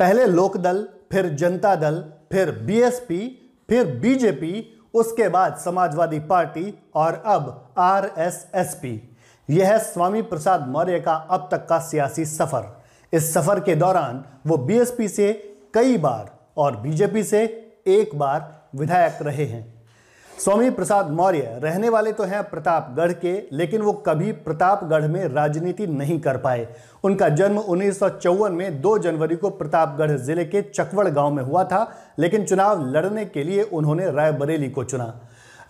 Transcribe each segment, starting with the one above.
पहले लोकदल फिर जनता दल फिर बीएसपी फिर बीजेपी उसके बाद समाजवादी पार्टी और अब आरएसएसपी यह है स्वामी प्रसाद मौर्य का अब तक का सियासी सफर इस सफर के दौरान वो बीएसपी से कई बार और बीजेपी से एक बार विधायक रहे हैं स्वामी प्रसाद मौर्य रहने वाले तो हैं प्रतापगढ़ के लेकिन वो कभी प्रतापगढ़ में राजनीति नहीं कर पाए उनका जन्म उन्नीस में 2 जनवरी को प्रतापगढ़ जिले के चकवड़ गांव में हुआ था लेकिन चुनाव लड़ने के लिए उन्होंने रायबरेली को चुना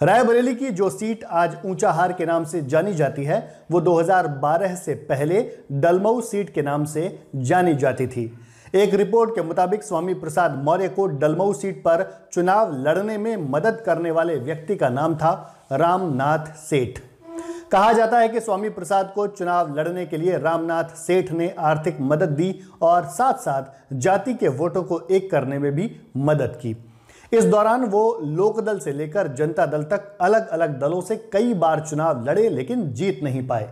रायबरेली की जो सीट आज हार के नाम से जानी जाती है वो 2012 से पहले डलमऊ सीट के नाम से जानी जाती थी एक रिपोर्ट के मुताबिक स्वामी प्रसाद मौर्य को डलमऊ सीट पर चुनाव लड़ने में मदद करने वाले व्यक्ति का नाम था रामनाथ सेठ कहा जाता है कि स्वामी प्रसाद को चुनाव लड़ने के लिए रामनाथ सेठ ने आर्थिक मदद दी और साथ साथ जाति के वोटों को एक करने में भी मदद की इस दौरान वो लोकदल से लेकर जनता दल तक अलग अलग दलों से कई बार चुनाव लड़े लेकिन जीत नहीं पाए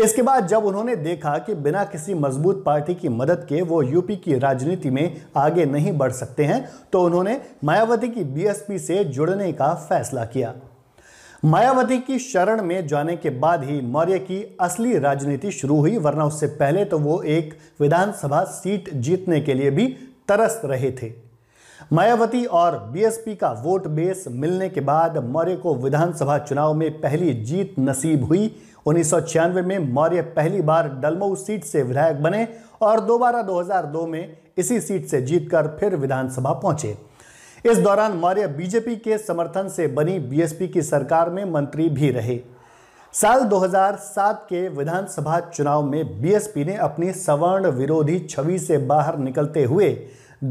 इसके बाद जब उन्होंने देखा कि बिना किसी मजबूत पार्टी की मदद के वो यूपी की राजनीति में आगे नहीं बढ़ सकते हैं तो उन्होंने मायावती की बीएसपी से जुड़ने का फैसला किया मायावती की शरण में जाने के बाद ही मौर्य की असली राजनीति शुरू हुई वरना उससे पहले तो वो एक विधानसभा सीट जीतने के लिए भी तरस रहे थे मायावती और बीएसपी का वोट बेस मिलने के बाद मौर्य को विधानसभा चुनाव में पहली जीत नसीब हुई उन्नीस में मौर्य पहली बार डलमऊ सीट से विधायक बने और दोबारा 2002 में इसी सीट से जीतकर फिर विधानसभा पहुंचे इस दौरान मौर्य बीजेपी के समर्थन से बनी बीएसपी की सरकार में मंत्री भी रहे साल 2007 के विधानसभा चुनाव में बीएसपी ने अपनी सवर्ण विरोधी छवि से बाहर निकलते हुए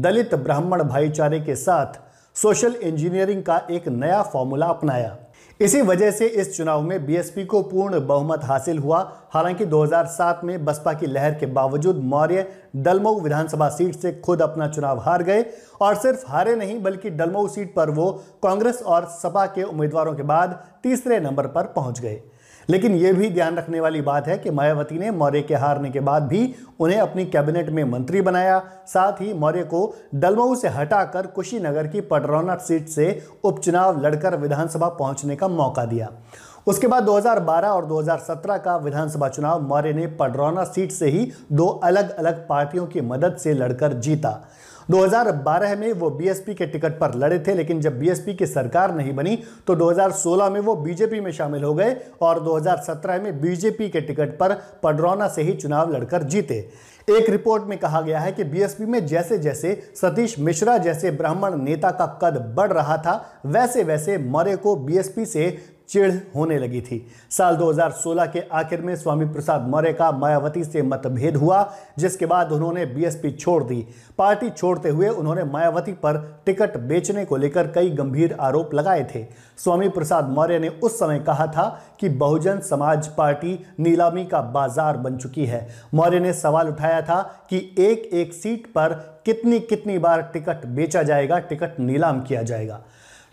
दलित ब्राह्मण भाईचारे के साथ सोशल इंजीनियरिंग का एक नया फॉर्मूला अपनाया इसी वजह से इस चुनाव में बीएसपी को पूर्ण बहुमत हासिल हुआ हालांकि 2007 में बसपा की लहर के बावजूद मौर्य डलमऊ विधानसभा सीट से खुद अपना चुनाव हार गए और सिर्फ हारे नहीं बल्कि डलमऊ सीट पर वो कांग्रेस और सपा के उम्मीदवारों के बाद तीसरे नंबर पर पहुंच गए लेकिन यह भी ध्यान रखने वाली बात है कि मायावती ने मौर्य के हारने के बाद भी उन्हें अपनी कैबिनेट में मंत्री बनाया साथ ही मौर्य को डलमऊ से हटाकर कुशीनगर की पटरौना सीट से उपचुनाव लड़कर विधानसभा पहुंचने का मौका दिया उसके बाद 2012 और 2017 का विधानसभा चुनाव मौर्य ने पडरौना सीट से ही दो अलग अलग पार्टियों की मदद से लड़कर जीता 2012 में वो बीएसपी के टिकट पर लड़े थे लेकिन जब बीएसपी की सरकार नहीं बनी तो 2016 में वो बीजेपी में शामिल हो गए और 2017 में बीजेपी के टिकट पर पडरौना से ही चुनाव लड़कर जीते एक रिपोर्ट में कहा गया है कि बीएसपी में जैसे जैसे सतीश मिश्रा जैसे ब्राह्मण नेता का कद बढ़ रहा था वैसे वैसे मौर्य को बीएसपी से चिढ़ होने लगी थी साल 2016 के आखिर में स्वामी प्रसाद मौर्य का मायावती से मतभेद हुआ जिसके बाद उन्होंने बीएसपी छोड़ दी पार्टी छोड़ते हुए उन्होंने मायावती पर टिकट बेचने को लेकर कई गंभीर आरोप लगाए थे स्वामी प्रसाद मौर्य ने उस समय कहा था कि बहुजन समाज पार्टी नीलामी का बाजार बन चुकी है मौर्य ने सवाल उठाया था कि एक एक सीट पर कितनी कितनी बार टिकट बेचा जाएगा टिकट नीलाम किया जाएगा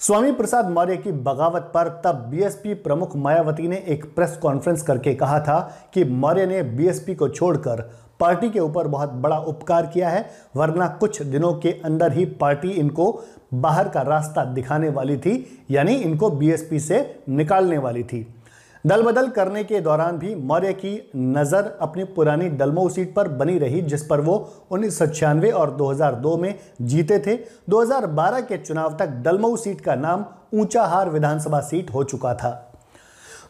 स्वामी प्रसाद मौर्य की बगावत पर तब बीएसपी प्रमुख मायावती ने एक प्रेस कॉन्फ्रेंस करके कहा था कि मौर्य ने बीएसपी को छोड़कर पार्टी के ऊपर बहुत बड़ा उपकार किया है वरना कुछ दिनों के अंदर ही पार्टी इनको बाहर का रास्ता दिखाने वाली थी यानी इनको बीएसपी से निकालने वाली थी दल बदल करने के दौरान भी मौर्य की नज़र अपनी पुरानी डलमो सीट पर बनी रही जिस पर वो उन्नीस और 2002 में जीते थे 2012 के चुनाव तक डलमऊ सीट का नाम ऊंचाहार विधानसभा सीट हो चुका था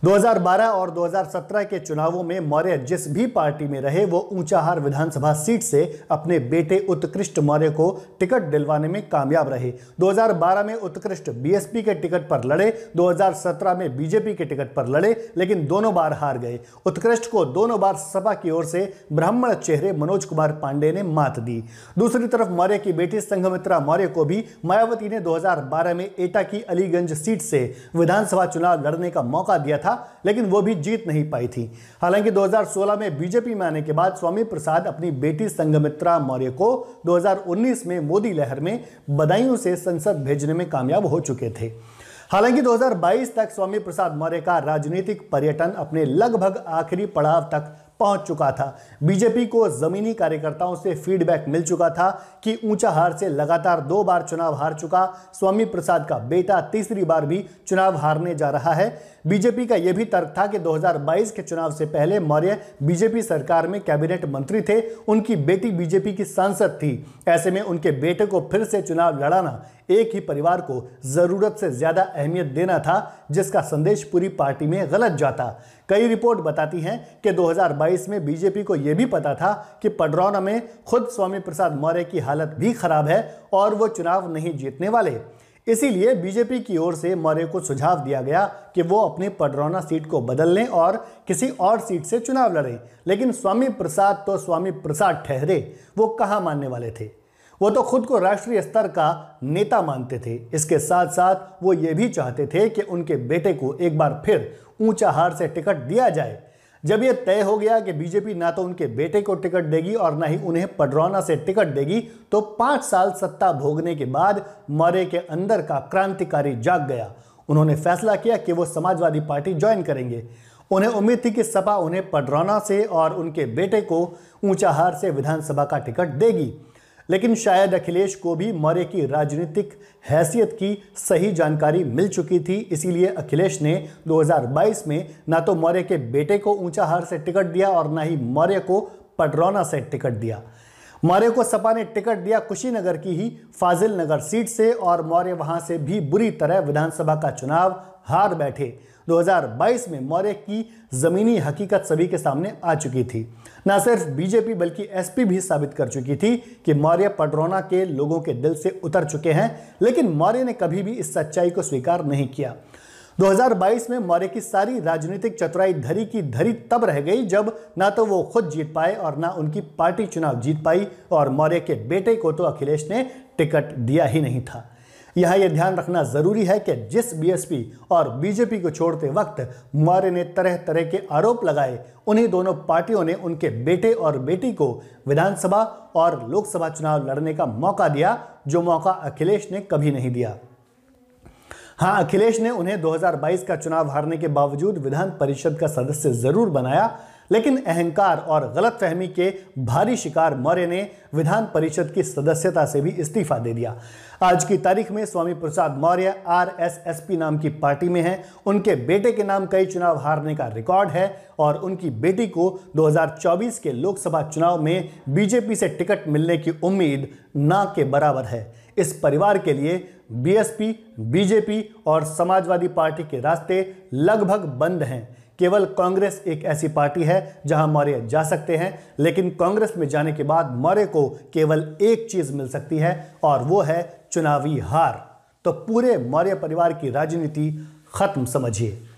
2012 और 2017 के चुनावों में मौर्य जिस भी पार्टी में रहे वो ऊंचाहार विधानसभा सीट से अपने बेटे उत्कृष्ट मौर्य को टिकट दिलवाने में कामयाब रहे 2012 में उत्कृष्ट बीएसपी के टिकट पर लड़े 2017 में बीजेपी के टिकट पर लड़े लेकिन दोनों बार हार गए उत्कृष्ट को दोनों बार सपा की ओर से ब्राह्मण चेहरे मनोज कुमार पांडे ने मात दी दूसरी तरफ मौर्य की बेटी संघमित्रा मौर्य को भी मायावती ने दो में एटा की अलीगंज सीट से विधानसभा चुनाव लड़ने का मौका दिया था था लेकिन वो भी जीत नहीं पाई थी हालांकि 2016 में बीजेपी में आने के बाद स्वामी प्रसाद अपनी बेटी संगमित्रा मौर्य को 2019 में मोदी लहर में बदायूं से संसद भेजने में कामयाब हो चुके थे हालांकि 2022 तक स्वामी प्रसाद मौर्य का राजनीतिक पर्यटन अपने लगभग आखिरी पड़ाव तक पहुंच चुका था बीजेपी को जमीनी कार्यकर्ताओं से फीडबैक मिल चुका था कि ऊंचा हार से लगातार दो बार चुनाव हार चुका स्वामी प्रसाद का बेटा तीसरी बार भी चुनाव हारने जा रहा है बीजेपी का यह भी तर्क था कि 2022 के चुनाव से पहले मौर्य बीजेपी सरकार में कैबिनेट मंत्री थे उनकी बेटी बीजेपी की सांसद थी ऐसे में उनके बेटे को फिर से चुनाव लड़ाना एक ही परिवार को ज़रूरत से ज़्यादा अहमियत देना था जिसका संदेश पूरी पार्टी में गलत जाता कई रिपोर्ट बताती हैं कि 2022 में बीजेपी को यह भी पता था कि पडरौना में खुद स्वामी प्रसाद मौर्य की हालत भी खराब है और वो चुनाव नहीं जीतने वाले इसीलिए बीजेपी की ओर से मौर्य को सुझाव दिया गया कि वो अपनी पडरौना सीट को बदल लें और किसी और सीट से चुनाव लड़ें लेकिन स्वामी प्रसाद तो स्वामी प्रसाद ठहरे वो कहाँ मानने वाले थे वो तो खुद को राष्ट्रीय स्तर का नेता मानते थे इसके साथ साथ वो ये भी चाहते थे कि उनके बेटे को एक बार फिर ऊंचा हार से टिकट दिया जाए जब ये तय हो गया कि बीजेपी ना तो उनके बेटे को टिकट देगी और ना ही उन्हें पडरौना से टिकट देगी तो पाँच साल सत्ता भोगने के बाद मरे के अंदर का क्रांतिकारी जाग गया उन्होंने फैसला किया कि वो समाजवादी पार्टी ज्वाइन करेंगे उन्हें उम्मीद थी कि सपा उन्हें पडरौना से और उनके बेटे को हार से विधानसभा का टिकट देगी लेकिन शायद अखिलेश को भी मौर्य की राजनीतिक हैसियत की सही जानकारी मिल चुकी थी इसीलिए अखिलेश ने 2022 में ना तो मौर्य के बेटे को ऊंचा हार से टिकट दिया और ना ही मौर्य को पडरौना से टिकट दिया मौर्य को सपा ने टिकट दिया कुशीनगर की ही फाजिल नगर सीट से और मौर्य वहां से भी बुरी तरह विधानसभा का चुनाव हार बैठे 2022 में मौर्य की ज़मीनी हकीकत सभी के सामने आ चुकी थी न सिर्फ बीजेपी बल्कि एसपी भी साबित कर चुकी थी कि मौर्य पटरौना के लोगों के दिल से उतर चुके हैं लेकिन मौर्य ने कभी भी इस सच्चाई को स्वीकार नहीं किया 2022 में मौर्य की सारी राजनीतिक चतुराई धरी की धरी तब रह गई जब ना तो वो खुद जीत पाए और ना उनकी पार्टी चुनाव जीत पाई और मौर्य के बेटे को तो अखिलेश ने टिकट दिया ही नहीं था यहां यह ध्यान रखना जरूरी है कि जिस बीएसपी और बीजेपी को छोड़ते वक्त मौर्य ने तरह तरह के आरोप लगाए उन्हीं दोनों पार्टियों ने उनके बेटे और बेटी को विधानसभा और लोकसभा चुनाव लड़ने का मौका दिया जो मौका अखिलेश ने कभी नहीं दिया हाँ अखिलेश ने उन्हें 2022 का चुनाव हारने के बावजूद विधान परिषद का सदस्य जरूर बनाया लेकिन अहंकार और गलतफहमी के भारी शिकार मौर्य ने विधान परिषद की सदस्यता से भी इस्तीफा दे दिया आज की तारीख में स्वामी प्रसाद मौर्य आरएसएसपी नाम की पार्टी में हैं उनके बेटे के नाम कई चुनाव हारने का रिकॉर्ड है और उनकी बेटी को 2024 के लोकसभा चुनाव में बीजेपी से टिकट मिलने की उम्मीद ना के बराबर है इस परिवार के लिए बीएसपी बीजेपी और समाजवादी पार्टी के रास्ते लगभग बंद हैं केवल कांग्रेस एक ऐसी पार्टी है जहां मौर्य जा सकते हैं लेकिन कांग्रेस में जाने के बाद मौर्य को केवल एक चीज मिल सकती है और वो है चुनावी हार तो पूरे मौर्य परिवार की राजनीति खत्म समझिए